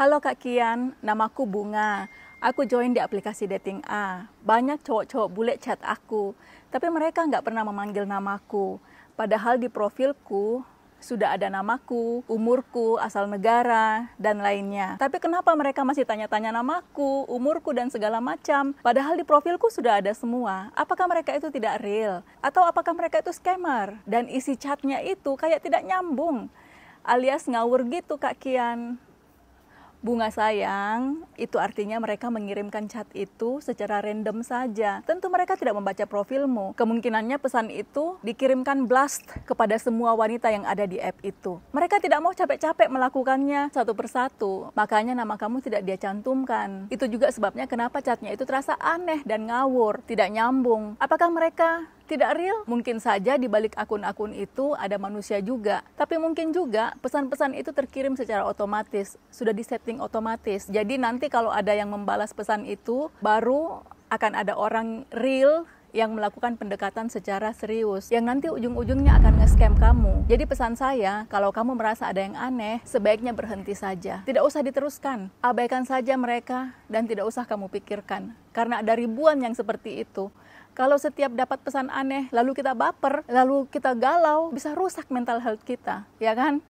Halo Kak Kian, namaku Bunga. Aku join di aplikasi dating A. Banyak cowok-cowok bule chat aku, tapi mereka nggak pernah memanggil namaku. Padahal di profilku sudah ada namaku, umurku, asal negara, dan lainnya. Tapi kenapa mereka masih tanya-tanya namaku, umurku, dan segala macam? Padahal di profilku sudah ada semua. Apakah mereka itu tidak real? Atau apakah mereka itu scammer? Dan isi chatnya itu kayak tidak nyambung alias ngawur gitu Kak Kian. Bunga sayang itu artinya mereka mengirimkan cat itu secara random saja. Tentu mereka tidak membaca profilmu. Kemungkinannya pesan itu dikirimkan blast kepada semua wanita yang ada di app itu. Mereka tidak mau capek-capek melakukannya satu persatu. Makanya nama kamu tidak dia cantumkan. Itu juga sebabnya kenapa catnya itu terasa aneh dan ngawur, tidak nyambung. Apakah mereka tidak real. Mungkin saja di balik akun-akun itu ada manusia juga, tapi mungkin juga pesan-pesan itu terkirim secara otomatis, sudah disetting otomatis. Jadi nanti kalau ada yang membalas pesan itu, baru akan ada orang real yang melakukan pendekatan secara serius yang nanti ujung-ujungnya akan nge-scam kamu. Jadi pesan saya, kalau kamu merasa ada yang aneh, sebaiknya berhenti saja. Tidak usah diteruskan. Abaikan saja mereka dan tidak usah kamu pikirkan. Karena ada ribuan yang seperti itu. Kalau setiap dapat pesan aneh, lalu kita baper, lalu kita galau, bisa rusak mental health kita, ya kan?